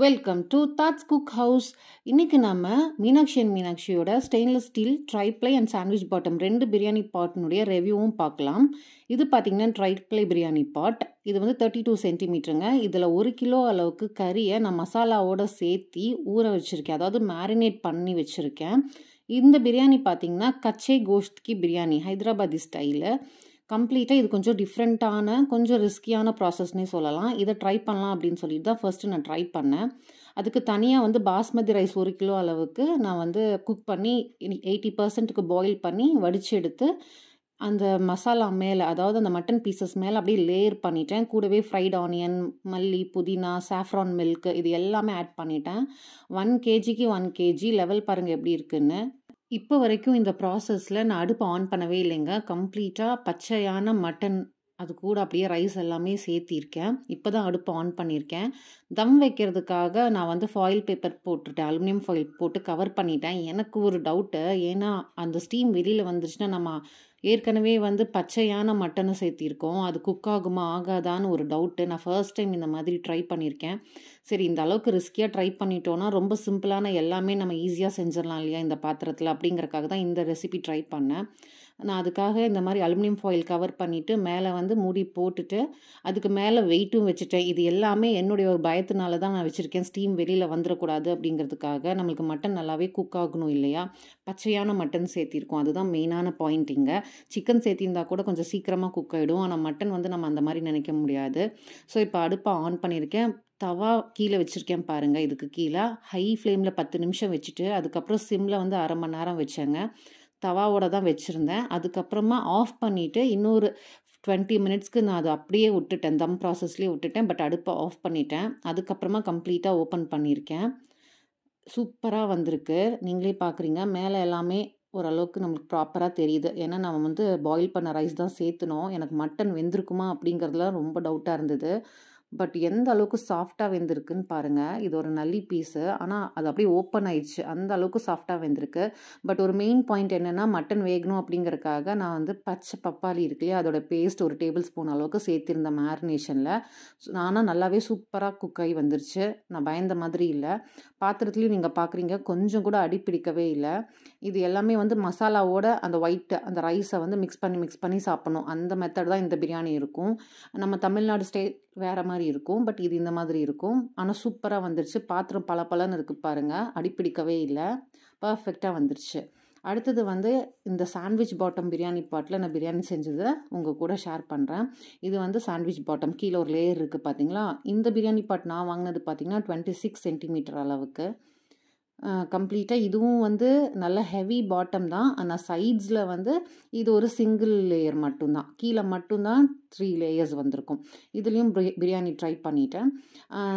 welcome to Thoughts Cook House இன்றைக்கி நம்ம Meenakshi and மீனாட்சியோட stainless steel tri triply and sandwich bottom ரெண்டு பிரியாணி பாட்டினுடைய ரெவ்யூவும் பார்க்கலாம் இது பார்த்திங்கன்னா ட்ரைப்ளை பிரியாணி பாட் இது வந்து தேர்ட்டி டூ சென்டிமீட்டருங்க இதில் ஒரு கிலோ அளவுக்கு கறியை நான் மசாலாவோடு சேர்த்தி ஊற வச்சுருக்கேன் அதாவது மேரினேட் பண்ணி வச்சுருக்கேன் இந்த பிரியாணி பார்த்திங்கன்னா கச்சே கோஷ்த்கி பிரியாணி ஹைதராபாதி ஸ்டைலு கம்ப்ளீட்டாக இது கொஞ்சம் டிஃப்ரெண்ட்டான கொஞ்சம் ரிஸ்கியான ப்ராசஸ்னே சொல்லலாம் இதை ட்ரை பண்ணலாம் அப்படின்னு சொல்லிட்டு தான் ஃபஸ்ட்டு நான் ட்ரை பண்ணேன் அதுக்கு தனியாக வந்து பாஸ்மதி ரைஸ் ஒரு கிலோ அளவுக்கு நான் வந்து குக் பண்ணி எயிட்டி பர்சன்ட்டுக்கு பாயில் பண்ணி வடித்து எடுத்து அந்த மசாலா மேலே அதாவது அந்த மட்டன் பீசஸ் மேலே அப்படியே லேயர் பண்ணிட்டேன் கூடவே ஃப்ரைட் ஆனியன் மல்லி புதினா சாஃப்ரான் மில்க் இது எல்லாமே ஆட் பண்ணிட்டேன் ஒன் கேஜிக்கு ஒன் கேஜி லெவல் பாருங்கள் எப்படி இருக்குன்னு இப்போ வரைக்கும் இந்த ப்ராசஸில் நான் அடுப்பு ஆன் பண்ணவே இல்லைங்க கம்ப்ளீட்டாக பச்சையான மட்டன் அது கூட அப்படியே ரைஸ் எல்லாமே சேர்த்திருக்கேன் இப்போ தான் அடுப்பு ஆன் பண்ணியிருக்கேன் தம் வைக்கிறதுக்காக நான் வந்து ஃபாயில் பேப்பர் போட்டுட்டேன் அலுமினியம் ஃபாயில் போட்டு கவர் பண்ணிட்டேன் எனக்கு ஒரு டவுட்டு ஏன்னா அந்த ஸ்டீம் வெளியில் வந்துருச்சுன்னா நம்ம ஏற்கனவே வந்து பச்சையான மட்டனை சேர்த்திருக்கோம் அது குக் ஆகுமா ஆகாதான்னு ஒரு டவுட்டு நான் ஃபர்ஸ்ட் டைம் இந்த மாதிரி ட்ரை பண்ணியிருக்கேன் சரி இந்த அளவுக்கு ரிஸ்கியாக ட்ரை பண்ணிட்டோன்னா ரொம்ப சிம்பிளான எல்லாமே நம்ம ஈஸியாக செஞ்சிடலாம் இல்லையா இந்த பாத்திரத்தில் அப்படிங்கிறக்காக தான் இந்த ரெசிபி ட்ரை பண்ணேன் நான் அதுக்காக இந்த மாதிரி அலுமினியம் ஃபாயில் கவர் பண்ணிவிட்டு மேலே வந்து மூடி போட்டுட்டு அதுக்கு மேலே வெயிட்டும் வச்சுட்டேன் இது எல்லாமே என்னுடைய ஒரு பயத்தினால தான் நான் வச்சுருக்கேன் ஸ்டீம் வெளியில் வந்துடக்கூடாது அப்படிங்கிறதுக்காக நம்மளுக்கு மட்டன் நல்லாவே குக் ஆகணும் இல்லையா பச்சையான மட்டன் சேர்த்திருக்கோம் அதுதான் மெயினான பாயிண்ட் இங்கே சிக்கன் சேர்த்திருந்தா கூட கொஞ்சம் சீக்கிரமாக குக் ஆகிடும் ஆனால் மட்டன் வந்து நம்ம அந்த மாதிரி நினைக்க முடியாது ஸோ இப்போ அடுப்பை ஆன் பண்ணியிருக்கேன் தவா கீழே வச்சுருக்கேன் பாருங்கள் இதுக்கு கீழே ஹை ஃப்ளேமில் பத்து நிமிஷம் வச்சுட்டு அதுக்கப்புறம் சிம்மில் வந்து அரை மணி நேரம் வச்சேங்க தவாவோட தான் வச்சுருந்தேன் அதுக்கப்புறமா ஆஃப் பண்ணிவிட்டு இன்னொரு டுவெண்ட்டி மினிட்ஸ்க்கு நான் அதை அப்படியே விட்டுட்டேன் தம் ப்ராசஸ்லேயே விட்டுட்டேன் பட் அடுப்பை ஆஃப் பண்ணிட்டேன் அதுக்கப்புறமா கம்ப்ளீட்டாக ஓப்பன் பண்ணியிருக்கேன் சூப்பராக வந்திருக்கு நீங்களே பார்க்குறீங்க மேலே எல்லாமே ஓரளவுக்கு நம்மளுக்கு ப்ராப்பராக தெரியுது ஏன்னா நம்ம வந்து பாயில் பண்ண ரைஸ் தான் சேர்த்துனோம் எனக்கு மட்டன் வெந்திருக்குமா அப்படிங்கிறதுலாம் ரொம்ப டவுட்டாக இருந்தது பட் எந்த அளவுக்கு சாஃப்டாக வெந்திருக்குன்னு பாருங்கள் இது ஒரு நல்லி பீஸு ஆனால் அது அப்படியே ஓப்பன் ஆயிடுச்சு அந்த அளவுக்கு சாஃப்டாக வெந்திருக்கு பட் ஒரு மெயின் பாயிண்ட் என்னென்னா மட்டன் வேகணும் அப்படிங்கிறக்காக நான் வந்து பச்சை பப்பாளி இருக்கு இல்லையா அதோட பேஸ்ட் ஒரு டேபிள் ஸ்பூன் அளவுக்கு சேர்த்திருந்த மேரினேஷனில் ஆனால் நல்லாவே சூப்பராக குக் ஆகி வந்துருச்சு நான் பயந்த மாதிரி இல்லை பாத்திரத்துலையும் நீங்கள் பார்க்குறீங்க கொஞ்சம் கூட அடிப்பிடிக்கவே இல்லை இது எல்லாமே வந்து மசாலாவோட அந்த ஒயிட்டு அந்த ரைஸை வந்து மிக்ஸ் பண்ணி மிக்ஸ் பண்ணி சாப்பிடணும் அந்த மெத்தட் தான் இந்த பிரியாணி இருக்கும் நம்ம தமிழ்நாடு ஸ்டே வேறு மாதிரி இருக்கும் பட் இது இந்த மாதிரி இருக்கும் ஆனால் சூப்பராக வந்துருச்சு பாத்திரம் பல பலன்னு இருக்குது பாருங்கள் அடிப்பிடிக்கவே இல்லை பர்ஃபெக்டாக வந்துருச்சு அடுத்தது வந்து இந்த சாண்ட்விச் பாட்டம் பிரியாணி பாட்டில் நான் பிரியாணி செஞ்சதை உங்கள் கூட ஷேர் பண்ணுறேன் இது வந்து சாண்ட்விச் பாட்டம் கீழே ஒரு லேயர் இருக்குது பார்த்தீங்களா இந்த பிரியாணி பாட் நான் வாங்கினது பார்த்தீங்கன்னா டுவெண்ட்டி சிக்ஸ் சென்டிமீட்டர் அளவுக்கு கம்ப்ளீட்டாக இதுவும் வந்து நல்ல ஹெவி பாட்டம் தான் ஆனால் சைட்ஸில் வந்து இது ஒரு சிங்கிள் லேயர் மட்டும்தான் கீழே மட்டும்தான் த்ரீ லேயர்ஸ் வந்திருக்கும் இதுலேயும் பிரியாணி ட்ரை பண்ணிட்டேன்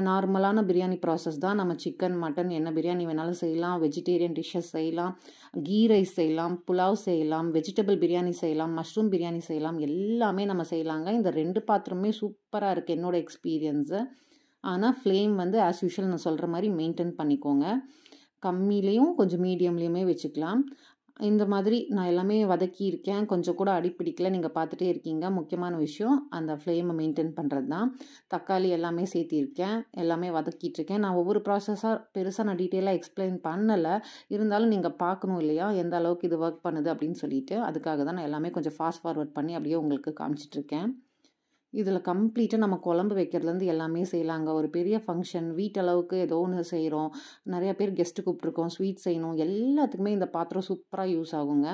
நார்மலான பிரியாணி ப்ராசஸ் தான் நம்ம சிக்கன் மட்டன் என்ன பிரியாணி வேணாலும் செய்யலாம் வெஜிடேரியன் டிஷ்ஷஸ் செய்யலாம் கீ ரைஸ் செய்யலாம் புலாவ் செய்யலாம் வெஜிடபிள் பிரியாணி செய்யலாம் மஷ்ரூம் பிரியாணி செய்யலாம் எல்லாமே நம்ம செய்யலாங்க இந்த ரெண்டு பாத்திரமே சூப்பராக இருக்குது என்னோடய எக்ஸ்பீரியன்ஸு ஆனால் ஃப்ளேம் வந்து ஆஸ் யூஷுவல் நான் சொல்கிற மாதிரி மெயின்டைன் பண்ணிக்கோங்க கம்மிலேயும் கொஞ்சம் மீடியம்லேயுமே வச்சுக்கலாம் இந்த மாதிரி நான் எல்லாமே வதக்கியிருக்கேன் கொஞ்சம் கூட அடிப்பிடிக்கலை நீங்கள் பார்த்துட்டே இருக்கீங்க முக்கியமான விஷயம் அந்த ஃப்ளேமை மெயின்டைன் பண்ணுறது தான் தக்காளி எல்லாமே சேர்த்திருக்கேன் எல்லாமே வதக்கிட்டுருக்கேன் நான் ஒவ்வொரு ப்ராசஸாக பெருசாக நான் டீட்டெயிலாக எக்ஸ்பிளைன் பண்ணலை இருந்தாலும் நீங்கள் பார்க்கணும் இல்லையா எந்த அளவுக்கு இது ஒர்க் பண்ணுது அப்படின்னு சொல்லிட்டு அதுக்காக தான் நான் எல்லாமே கொஞ்சம் ஃபாஸ்ட் ஃபார்வர்ட் பண்ணி அப்படியே உங்களுக்கு காமிச்சிட்ருக்கேன் இதில் கம்ப்ளீட்டாக நம்ம குழம்பு வைக்கிறதுலேருந்து எல்லாமே செய்யலாங்க ஒரு பெரிய ஃபங்க்ஷன் வீட்டளவுக்கு ஏதோ ஒன்று செய்கிறோம் நிறையா பேர் கெஸ்ட்டு கூப்பிட்ருக்கோம் ஸ்வீட் செய்யணும் எல்லாத்துக்குமே இந்த பாத்திரம் சூப்பராக யூஸ் ஆகுங்க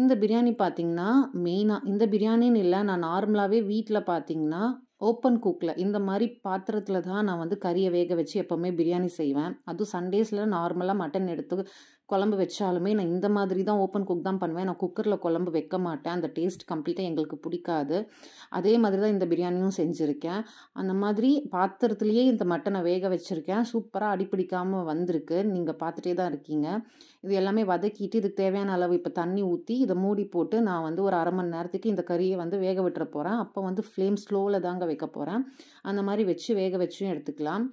இந்த பிரியாணி பார்த்திங்கன்னா மெயினாக இந்த பிரியாணின்னு இல்லை நான் நார்மலாகவே வீட்டில் பார்த்திங்கன்னா ஓப்பன் குக்கில் இந்த மாதிரி பாத்திரத்தில் தான் நான் வந்து கறியை வேக வச்சு எப்போவுமே பிரியாணி செய்வேன் அதுவும் சண்டேஸில் நார்மலாக மட்டன் எடுத்து குழம்பு வச்சாலுமே நான் இந்த மாதிரி தான் ஓப்பன் குக் தான் பண்ணுவேன் நான் குக்கரில் குழம்பு வைக்க மாட்டேன் அந்த டேஸ்ட் கம்ப்ளீட்டாக எங்களுக்கு பிடிக்காது அதே மாதிரி தான் இந்த பிரியாணியும் செஞ்சுருக்கேன் அந்த மாதிரி பாத்திரத்துலேயே இந்த மட்டனை வேக வச்சுருக்கேன் சூப்பராக அடிப்பிடிக்காமல் வந்திருக்கு நீங்கள் பார்த்துட்டே தான் இருக்கீங்க இது எல்லாமே வதக்கிட்டு இதுக்கு தேவையான அளவு இப்போ தண்ணி ஊற்றி இதை மூடி போட்டு நான் வந்து ஒரு அரை மணி நேரத்துக்கு இந்த கறியை வந்து வேக விட்டுற போகிறேன் அப்போ வந்து ஃப்ளேம் ஸ்லோவில் தாங்க வைக்க போகிறேன் அந்த மாதிரி வச்சு வேக வச்சும் எடுத்துக்கலாம்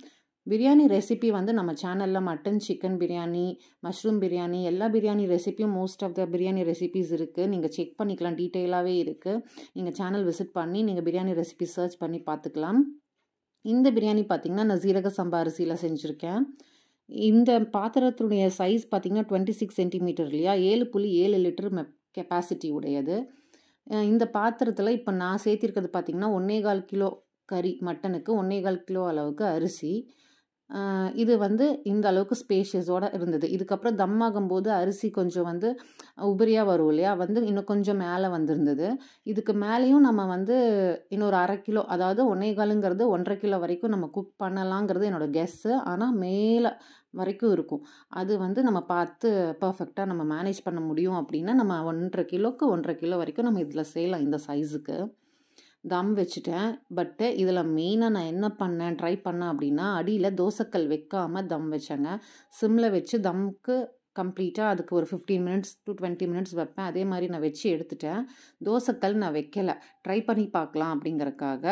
பிரியாணி ரெசிபி வந்து நம்ம சேனலில் mutton chicken biryani mushroom biryani எல்லா பிரியாணி ரெசிப்பியும் most of the biryani recipes இருக்குது நீங்கள் செக் பண்ணிக்கலாம் டீட்டெயிலாகவே இருக்குது நீங்கள் சேனல் விசிட் பண்ணி நீங்கள் பிரியாணி ரெசிபி சர்ச் பண்ணி பார்த்துக்கலாம் இந்த பிரியாணி பார்த்திங்கன்னா நான் சீரக சம்பா அரிசியில் செஞ்சுருக்கேன் இந்த பாத்திரத்தினுடைய சைஸ் பார்த்திங்கன்னா டுவெண்ட்டி சிக்ஸ் சென்டிமீட்டர் இல்லையா ஏழு புள்ளி ஏழு லிட்டர் கெப்பாசிட்டி உடையது இந்த பாத்திரத்தில் இப்போ நான் சேர்த்திருக்கிறது பார்த்திங்கன்னா ஒன்றே கால் கிலோ கறி மட்டனுக்கு ஒன்றே கால் கிலோ அளவுக்கு அரிசி இது வந்து இந்த அளவுக்கு ஸ்பேஷியஸோடு இருந்தது இதுக்கப்புறம் தம் ஆகும்போது அரிசி கொஞ்சம் வந்து உபரியாக வரும் இல்லையா வந்து இன்னும் கொஞ்சம் மேலே வந்திருந்தது இதுக்கு மேலேயும் நம்ம வந்து இன்னொரு அரை கிலோ அதாவது ஒன்றே காலுங்கிறது ஒன்றரை கிலோ வரைக்கும் நம்ம குக் பண்ணலாங்கிறது என்னோடய கெஸ்ஸு ஆனால் மேலே வரைக்கும் இருக்கும் அது வந்து நம்ம பார்த்து பர்ஃபெக்டாக நம்ம மேனேஜ் பண்ண முடியும் அப்படின்னா நம்ம ஒன்றரை கிலோக்கு ஒன்றரை கிலோ வரைக்கும் நம்ம இதில் செய்யலாம் இந்த சைஸுக்கு தம் வச்சுட்டேன் பட்டு இதில் மெயினாக நான் என்ன பண்ணேன் ட்ரை பண்ணேன் அப்படின்னா அடியில் தோசைக்கல் வைக்காமல் தம் வச்சேங்க சிம்மில் வச்சு தம்க்கு கம்ப்ளீட்டாக அதுக்கு ஒரு fifteen minutes to twenty minutes வைப்பேன் அதே மாதிரி நான் வச்சு எடுத்துட்டேன் தோசைக்கல் நான் வைக்கலை ட்ரை பண்ணி பார்க்கலாம் அப்படிங்கிறக்காக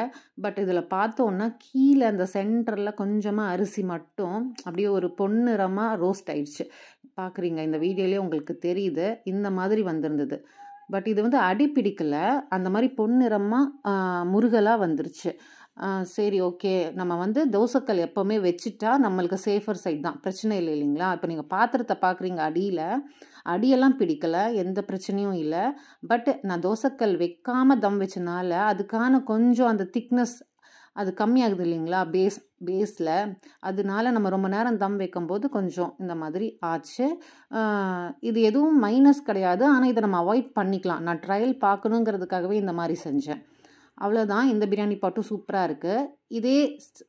பட் இதில் பார்த்தோன்னா கீழே அந்த சென்டரில் கொஞ்சமாக அரிசி மட்டும் அப்படியே ஒரு பொன்னிறமாக ரோஸ்ட் ஆயிடுச்சு பார்க்குறீங்க இந்த வீடியோலேயே உங்களுக்கு தெரியுது இந்த மாதிரி வந்திருந்தது பட் இது வந்து அடி பிடிக்கலை அந்த மாதிரி பொன்னிறமாக முருகலாக வந்துருச்சு சரி ஓகே நம்ம வந்து தோசைக்கல் எப்போவுமே வச்சுட்டா நம்மளுக்கு சேஃபர் சைட் தான் பிரச்சனை இல்லை இல்லைங்களா இப்போ நீங்கள் பாத்திரத்தை பார்க்குறீங்க அடியில் அடியெல்லாம் பிடிக்கலை எந்த பிரச்சனையும் இல்லை பட் நான் தோசைக்கல் வைக்காமல் தம் வச்சனால அதுக்கான கொஞ்சம் அந்த திக்னஸ் அது கம்மியாகுது இல்லைங்களா பேஸ் பேஸில் அதனால நம்ம ரொம்ப நேரம் தம் வைக்கும்போது கொஞ்சம் இந்த மாதிரி ஆச்சு இது எதுவும் மைனஸ் கிடையாது ஆனால் இதை நம்ம அவாய்ட் பண்ணிக்கலாம் நான் ட்ரையல் பார்க்கணுங்கிறதுக்காகவே இந்த மாதிரி செஞ்சேன் அவ்வளோதான் இந்த பிரியாணி பாட்டும் சூப்பராக இருக்குது இதே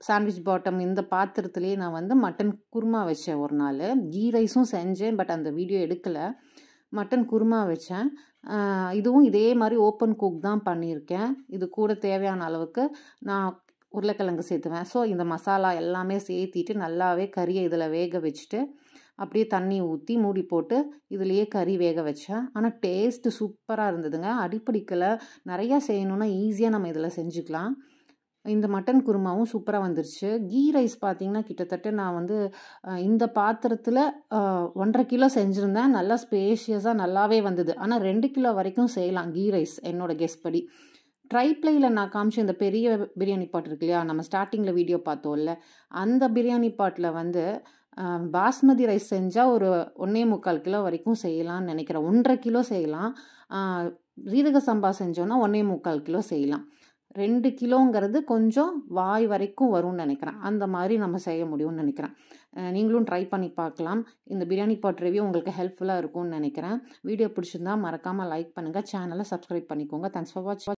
சாண்ட்விச் பாட்டம் இந்த பாத்திரத்துலேயே நான் வந்து மட்டன் குருமா வச்சேன் ஒரு நாள் கீ ரைஸும் செஞ்சேன் பட் அந்த வீடியோ எடுக்கலை மட்டன் குருமா வச்சேன் இதுவும் இதே மாதிரி ஓப்பன் குக் தான் பண்ணியிருக்கேன் இது கூட தேவையான அளவுக்கு நான் உருளைக்கிழங்கு சேர்த்துவேன் ஸோ இந்த மசாலா எல்லாமே சேர்த்திட்டு நல்லாவே கறியை இதில் வேக வச்சுட்டு அப்படியே தண்ணி ஊற்றி மூடி போட்டு இதுலேயே கறி வேக வச்சேன் ஆனால் டேஸ்ட்டு சூப்பராக இருந்ததுங்க அடிப்படிக்கில் நிறையா செய்யணுன்னா ஈஸியாக நம்ம இதில் செஞ்சுக்கலாம் இந்த மட்டன் குருமாவும் சூப்பராக வந்துருச்சு கீ ரைஸ் பார்த்திங்கன்னா கிட்டத்தட்ட நான் வந்து இந்த பாத்திரத்தில் ஒன்றரை கிலோ செஞ்சுருந்தேன் நல்லா ஸ்பேஷியஸாக நல்லாவே வந்தது ஆனால் ரெண்டு கிலோ வரைக்கும் செய்யலாம் கீ ரைஸ் என்னோடய கெஸ்ட் படி ட்ரை பிளேயில் நான் காமிச்சு இந்த பெரிய பிரியாணி பாட் இருக்கு இல்லையா நம்ம ஸ்டார்டிங்கில் வீடியோ பார்த்தோம்ல அந்த பிரியாணி பாட்டில் வந்து பாஸ்மதி ரைஸ் செஞ்சால் ஒரு ஒன்றே முக்கால் கிலோ வரைக்கும் செய்யலாம்னு நினைக்கிறேன் ஒன்றரை கிலோ செய்யலாம் ரீதக சம்பா செஞ்சோன்னா ஒன்றே முக்கால் கிலோ செய்யலாம் ரெண்டு கிலோங்கிறது கொஞ்சம் வாய் வரைக்கும் வரும்னு நினைக்கிறேன் அந்த மாதிரி நம்ம செய்ய முடியும்னு நினைக்கிறேன் நீங்களும் ட்ரை பண்ணி பார்க்கலாம் இந்த பிரியாணி பாட் ரிவ்யூ உங்களுக்கு ஹெல்ப்ஃபுல்லாக இருக்கும்னு நினைக்கிறேன் வீடியோ பிடிச்சிருந்தா மறக்காமல் லைக் பண்ணுங்கள் சேனலை சப்ஸ்கிரைப் பண்ணிக்கோங்க தேங்க்ஸ் ஃபார் வாட்ச்